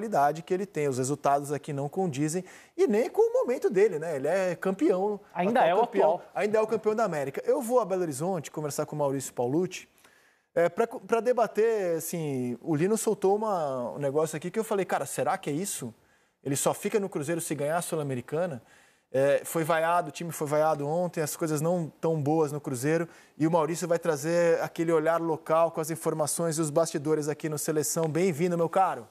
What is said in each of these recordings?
qualidade que ele tem. Os resultados aqui não condizem e nem com o momento dele, né? Ele é campeão. Ainda é o campeão, atual. Ainda é o campeão da América. Eu vou a Belo Horizonte conversar com o Maurício Paulucci. É, para debater, assim, o Lino soltou uma, um negócio aqui que eu falei, cara, será que é isso? Ele só fica no Cruzeiro se ganhar a Sul-Americana? É, foi vaiado, o time foi vaiado ontem, as coisas não tão boas no Cruzeiro. E o Maurício vai trazer aquele olhar local com as informações e os bastidores aqui no Seleção. Bem-vindo, meu caro.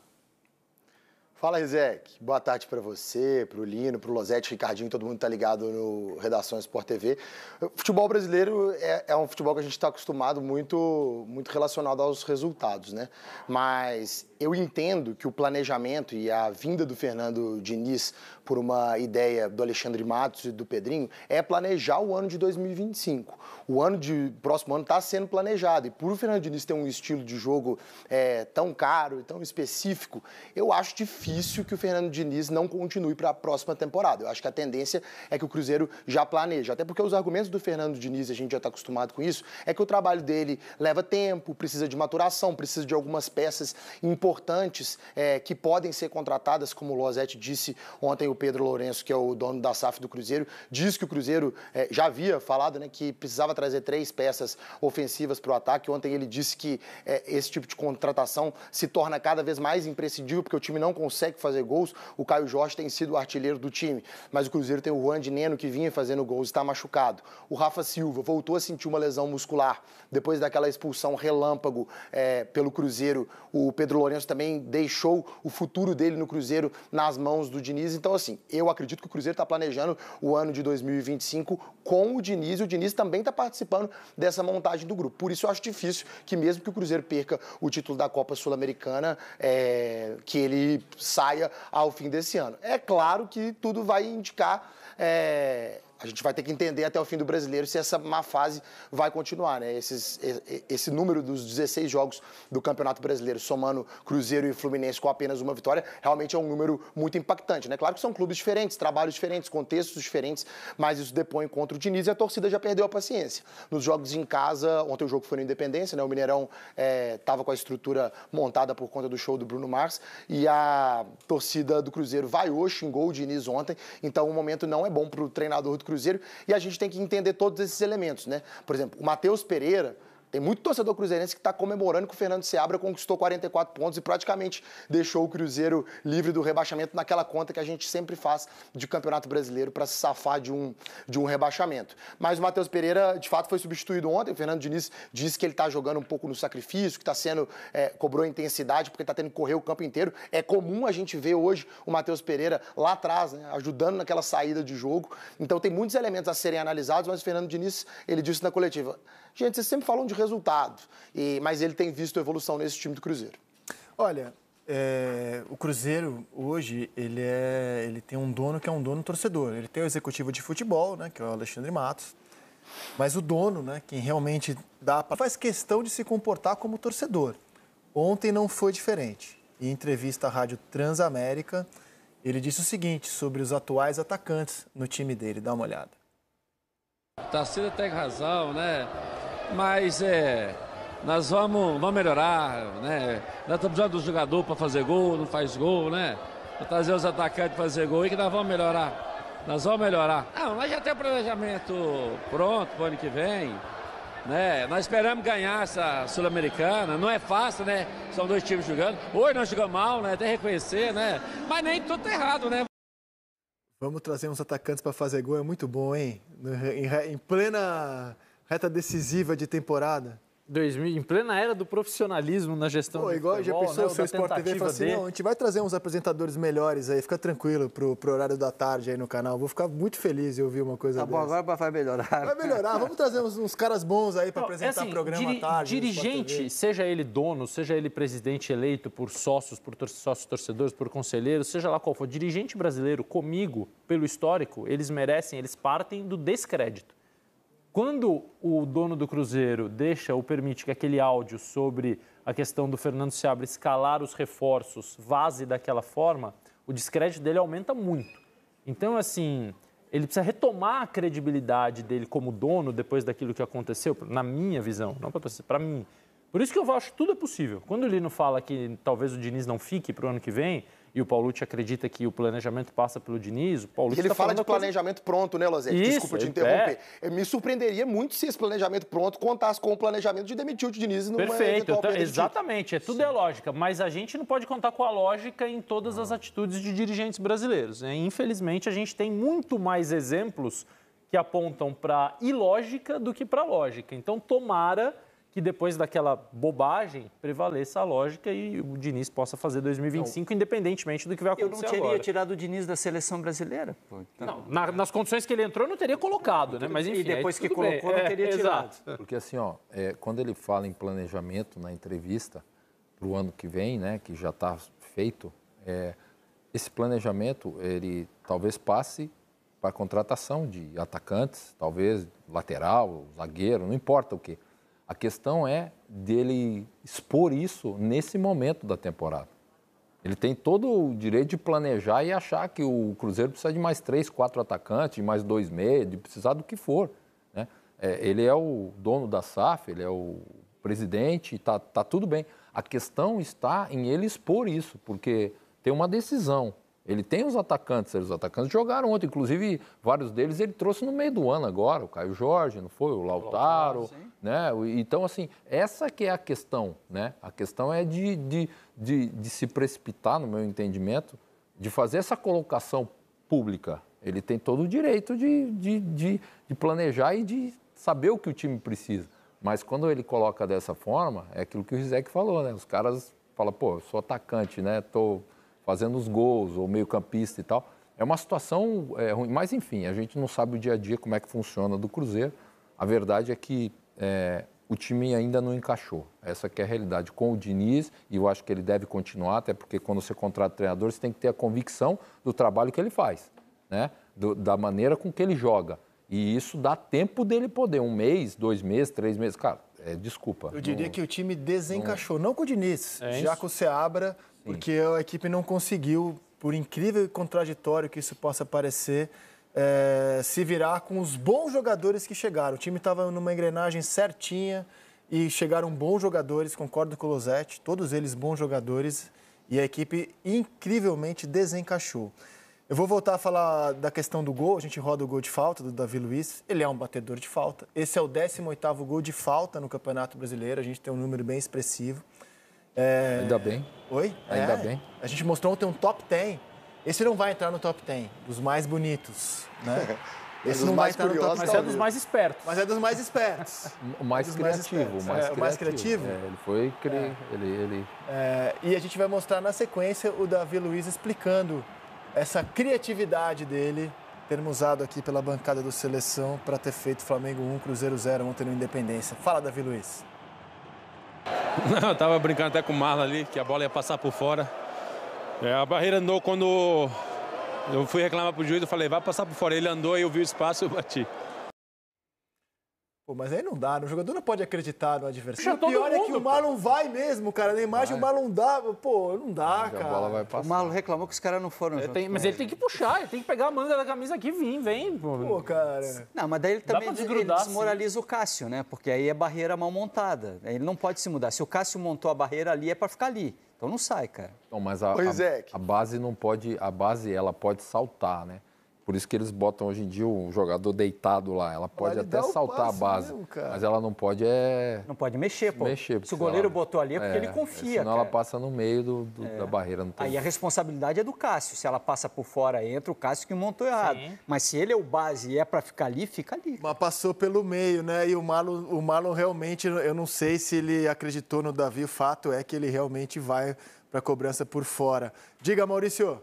Fala, Rizek. Boa tarde para você, para o Lino, para o Losetti, Ricardinho, todo mundo está ligado no Redação Sport TV. O futebol brasileiro é, é um futebol que a gente está acostumado muito, muito relacionado aos resultados, né? Mas eu entendo que o planejamento e a vinda do Fernando Diniz por uma ideia do Alexandre Matos e do Pedrinho é planejar o ano de 2025. O ano de próximo ano está sendo planejado e por o Fernando Diniz ter um estilo de jogo é, tão caro, tão específico, eu acho difícil difícil que o Fernando Diniz não continue para a próxima temporada. Eu acho que a tendência é que o Cruzeiro já planeja, Até porque os argumentos do Fernando Diniz, a gente já está acostumado com isso, é que o trabalho dele leva tempo, precisa de maturação, precisa de algumas peças importantes é, que podem ser contratadas, como o Losetti disse ontem, o Pedro Lourenço, que é o dono da SAF do Cruzeiro, diz que o Cruzeiro é, já havia falado né, que precisava trazer três peças ofensivas para o ataque. Ontem ele disse que é, esse tipo de contratação se torna cada vez mais imprescindível, porque o time não consegue consegue fazer gols. O Caio Jorge tem sido o artilheiro do time, mas o Cruzeiro tem o Juan de Neno que vinha fazendo gols e está machucado. O Rafa Silva voltou a sentir uma lesão muscular depois daquela expulsão relâmpago é, pelo Cruzeiro. O Pedro Lourenço também deixou o futuro dele no Cruzeiro nas mãos do Diniz. Então, assim, eu acredito que o Cruzeiro está planejando o ano de 2025 com o Diniz e o Diniz também está participando dessa montagem do grupo. Por isso, eu acho difícil que, mesmo que o Cruzeiro perca o título da Copa Sul-Americana, é, que ele saia ao fim desse ano. É claro que tudo vai indicar. É, a gente vai ter que entender até o fim do brasileiro se essa má fase vai continuar, né? Esses, esse número dos 16 jogos do Campeonato Brasileiro, somando Cruzeiro e Fluminense com apenas uma vitória, realmente é um número muito impactante, né? Claro que são clubes diferentes, trabalhos diferentes, contextos diferentes, mas isso depõe contra o Diniz e a torcida já perdeu a paciência. Nos jogos em casa, ontem o jogo foi no Independência, né? O Mineirão estava é, com a estrutura montada por conta do show do Bruno Mars e a torcida do Cruzeiro vai hoje, xingou o Diniz ontem, então o momento não é bom para o treinador do Cruzeiro, e a gente tem que entender todos esses elementos, né? Por exemplo, o Matheus Pereira, tem muito torcedor cruzeirense que está comemorando que o Fernando Seabra conquistou 44 pontos e praticamente deixou o Cruzeiro livre do rebaixamento naquela conta que a gente sempre faz de Campeonato Brasileiro para se safar de um, de um rebaixamento. Mas o Matheus Pereira, de fato, foi substituído ontem. O Fernando Diniz disse que ele está jogando um pouco no sacrifício, que está sendo. É, cobrou intensidade, porque está tendo que correr o campo inteiro. É comum a gente ver hoje o Matheus Pereira lá atrás, né, ajudando naquela saída de jogo. Então tem muitos elementos a serem analisados, mas o Fernando Diniz, ele disse na coletiva: gente, vocês sempre falam de resultado. E, mas ele tem visto evolução nesse time do Cruzeiro. Olha, é, o Cruzeiro hoje ele, é, ele tem um dono que é um dono torcedor. Ele tem o executivo de futebol, né, que é o Alexandre Matos. Mas o dono, né, quem realmente dá, faz questão de se comportar como torcedor. Ontem não foi diferente. Em entrevista à Rádio Transamérica, ele disse o seguinte sobre os atuais atacantes no time dele. Dá uma olhada. Tarcísio tem razão, né? mas é, nós vamos, vamos melhorar, né? Nós estamos precisando do jogador para fazer gol, não faz gol, né? Pra trazer os atacantes para fazer gol e que nós vamos melhorar. Nós vamos melhorar. Não, ah, nós já temos o planejamento pronto para o ano que vem. Né? Nós esperamos ganhar essa Sul-Americana. Não é fácil, né? São dois times jogando. Hoje nós jogamos mal, né? Até reconhecer, né? Mas nem tudo tá errado, né? Vamos trazer uns atacantes para fazer gol, é muito bom, hein? Em plena reta decisiva de temporada. 2000, em plena era do profissionalismo na gestão Pô, igual do futebol, já pensou né, o seu Sport TV assim, não, a gente vai trazer uns apresentadores melhores aí, fica tranquilo pro, pro horário da tarde aí no canal. Vou ficar muito feliz de ouvir uma coisa dessa. Tá bom, agora vai melhorar. Vai melhorar, vamos trazer uns, uns caras bons aí para é apresentar é assim, programa diri, à tarde. Dirigente, seja ele dono, seja ele presidente eleito por sócios, por tor sócios torcedores, por conselheiros, seja lá qual for, dirigente brasileiro, comigo, pelo histórico, eles merecem, eles partem do descrédito. Quando o dono do Cruzeiro deixa ou permite que aquele áudio sobre a questão do Fernando Seabra escalar os reforços vaze daquela forma, o descrédito dele aumenta muito. Então, assim, ele precisa retomar a credibilidade dele como dono depois daquilo que aconteceu, na minha visão, não para você, para mim. Por isso que eu acho que tudo é possível. Quando o Lino fala que talvez o Diniz não fique para o ano que vem, e o Paulucci acredita que o planejamento passa pelo Diniz, o Paulucci Ele tá fala de planejamento coisa... pronto, né, Losetti? Desculpa te é, interromper. É. Me surpreenderia muito se esse planejamento pronto contasse com o planejamento de demitir o Diniz no Perfeito, então, exatamente. É, tudo é Sim. é lógica, mas a gente não pode contar com a lógica em todas as atitudes de dirigentes brasileiros. Né? Infelizmente, a gente tem muito mais exemplos que apontam para ilógica do que para lógica. Então, tomara que depois daquela bobagem prevaleça a lógica e o Diniz possa fazer 2025, não. independentemente do que vai acontecer agora. Eu não teria agora. tirado o Diniz da seleção brasileira. Pô, então... Não, na, nas condições que ele entrou, não teria colocado, né? Mas enfim, e depois que colocou, bem. não é, teria é, tirado. Exato. Porque assim, ó, é, quando ele fala em planejamento na entrevista para o ano que vem, né, que já está feito, é, esse planejamento ele talvez passe para contratação de atacantes, talvez lateral, zagueiro, não importa o que a questão é dele expor isso nesse momento da temporada. Ele tem todo o direito de planejar e achar que o Cruzeiro precisa de mais três, quatro atacantes, mais dois meios, de precisar do que for. Né? É, ele é o dono da SAF, ele é o presidente, está tá tudo bem. A questão está em ele expor isso, porque tem uma decisão ele tem os atacantes, os atacantes jogaram ontem, inclusive vários deles ele trouxe no meio do ano agora, o Caio Jorge, não foi? O Lautaro, né? Então, assim, essa que é a questão, né? A questão é de, de, de, de se precipitar, no meu entendimento, de fazer essa colocação pública. Ele tem todo o direito de, de, de, de planejar e de saber o que o time precisa. Mas quando ele coloca dessa forma, é aquilo que o Rizek falou, né? Os caras falam, pô, eu sou atacante, né? Tô fazendo os gols, ou meio-campista e tal. É uma situação é, ruim, mas enfim, a gente não sabe o dia a dia como é que funciona do Cruzeiro. A verdade é que é, o time ainda não encaixou. Essa que é a realidade com o Diniz, e eu acho que ele deve continuar, até porque quando você contrata treinador, você tem que ter a convicção do trabalho que ele faz, né? Do, da maneira com que ele joga. E isso dá tempo dele poder, um mês, dois meses, três meses. Cara, é, desculpa. Eu diria não, que o time desencaixou, não, não com o Diniz, é já com o Seabra, porque a equipe não conseguiu, por incrível e contraditório que isso possa parecer, é, se virar com os bons jogadores que chegaram. O time estava numa engrenagem certinha e chegaram bons jogadores, concordo com o Losetti, todos eles bons jogadores, e a equipe incrivelmente desencaixou. Eu vou voltar a falar da questão do gol. A gente roda o gol de falta do Davi Luiz. Ele é um batedor de falta. Esse é o 18º gol de falta no Campeonato Brasileiro. A gente tem um número bem expressivo. É... Ainda bem. Oi? Ainda é. bem. A gente mostrou ontem um top 10. Esse não vai entrar no top 10 dos mais bonitos, né? É Esse não vai entrar no top 10. Mas é dos mais espertos. Mas é dos mais espertos. O mais, é criativo, mais, mais criativo. o mais criativo. É, ele foi... É. Cri... Ele, ele... e a gente vai mostrar na sequência o Davi Luiz explicando essa criatividade dele termos usado aqui pela bancada do Seleção para ter feito Flamengo 1, Cruzeiro 0 ontem no Independência. Fala, Davi Luiz. Não, eu tava brincando até com o Marlon ali, que a bola ia passar por fora. É, a barreira andou quando eu fui reclamar pro juiz, eu falei, vai passar por fora. Ele andou e eu vi o espaço e eu bati. Pô, mas aí não dá, né? o jogador não pode acreditar no adversário. Já o pior mundo, é que o Marlon vai mesmo, cara. Na imagem vai. o Marlon dá, pô, não dá, Onde cara. O Marlon reclamou que os caras não foram tem, Mas ele tem que puxar, ele tem que pegar a manga da camisa aqui e vir, vem. Pô. pô, cara. Não, mas daí ele também ele desmoraliza sim. o Cássio, né? Porque aí é barreira mal montada. Ele não pode se mudar. Se o Cássio montou a barreira ali, é para ficar ali. Então não sai, cara. Pois mas a, a, é. a base não pode, a base ela pode saltar, né? Por isso que eles botam hoje em dia um jogador deitado lá. Ela pode até saltar a base, mesmo, mas ela não pode é... Não pode mexer, pô. Mexer, Se o goleiro ela... botou ali é porque é, ele confia. Senão cara. ela passa no meio do, do, é. da barreira. Não tem... Aí a responsabilidade é do Cássio. Se ela passa por fora, entra o Cássio que montou errado. Sim. Mas se ele é o base e é para ficar ali, fica ali. Mas passou pelo meio, né? E o Malo, o Marlon realmente, eu não sei se ele acreditou no Davi. O fato é que ele realmente vai para cobrança por fora. Diga, Maurício.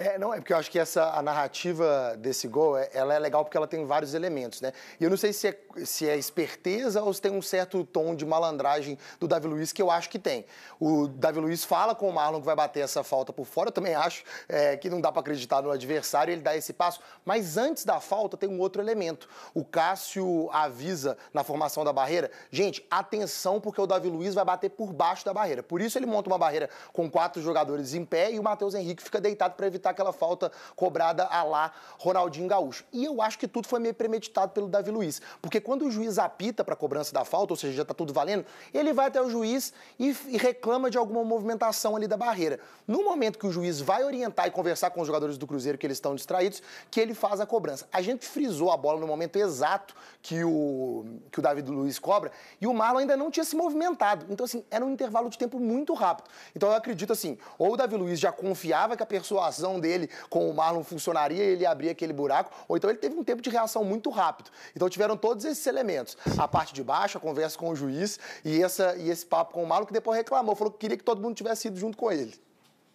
É, não, é porque eu acho que essa a narrativa desse gol, é, ela é legal porque ela tem vários elementos, né? E eu não sei se é, se é esperteza ou se tem um certo tom de malandragem do Davi Luiz, que eu acho que tem. O Davi Luiz fala com o Marlon que vai bater essa falta por fora, eu também acho é, que não dá para acreditar no adversário, ele dá esse passo. Mas antes da falta tem um outro elemento. O Cássio avisa na formação da barreira, gente, atenção porque o Davi Luiz vai bater por baixo da barreira. Por isso ele monta uma barreira com quatro jogadores em pé e o Matheus Henrique fica deitado para evitar evitar aquela falta cobrada a lá Ronaldinho Gaúcho. E eu acho que tudo foi meio premeditado pelo Davi Luiz, porque quando o juiz apita para cobrança da falta, ou seja, já está tudo valendo, ele vai até o juiz e, e reclama de alguma movimentação ali da barreira. No momento que o juiz vai orientar e conversar com os jogadores do Cruzeiro que eles estão distraídos, que ele faz a cobrança. A gente frisou a bola no momento exato que o, que o David Luiz cobra e o Marlon ainda não tinha se movimentado. Então, assim, era um intervalo de tempo muito rápido. Então, eu acredito, assim, ou o Davi Luiz já confiava que a persuasão dele com o Marlon funcionaria e ele abria aquele buraco, ou então ele teve um tempo de reação muito rápido. Então tiveram todos esses elementos. A parte de baixo, a conversa com o juiz e, essa, e esse papo com o Marlon, que depois reclamou, falou que queria que todo mundo tivesse ido junto com ele.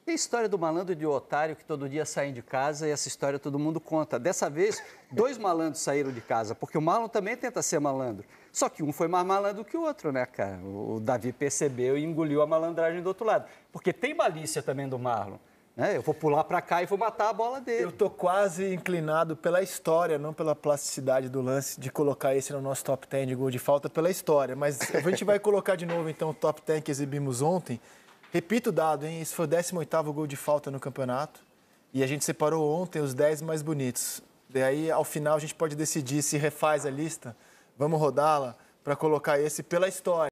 E a história do malandro e do otário que todo dia saem de casa e essa história todo mundo conta. Dessa vez, dois malandros saíram de casa, porque o Marlon também tenta ser malandro. Só que um foi mais malandro que o outro, né, cara? O Davi percebeu e engoliu a malandragem do outro lado. Porque tem malícia também do Marlon. Né? Eu vou pular para cá e vou matar a bola dele. Eu tô quase inclinado pela história, não pela plasticidade do lance, de colocar esse no nosso top 10 de gol de falta pela história. Mas a gente vai colocar de novo, então, o top 10 que exibimos ontem. Repito o dado, hein? Esse foi o 18º gol de falta no campeonato. E a gente separou ontem os 10 mais bonitos. Daí, ao final, a gente pode decidir se refaz a lista, vamos rodá-la, para colocar esse pela história.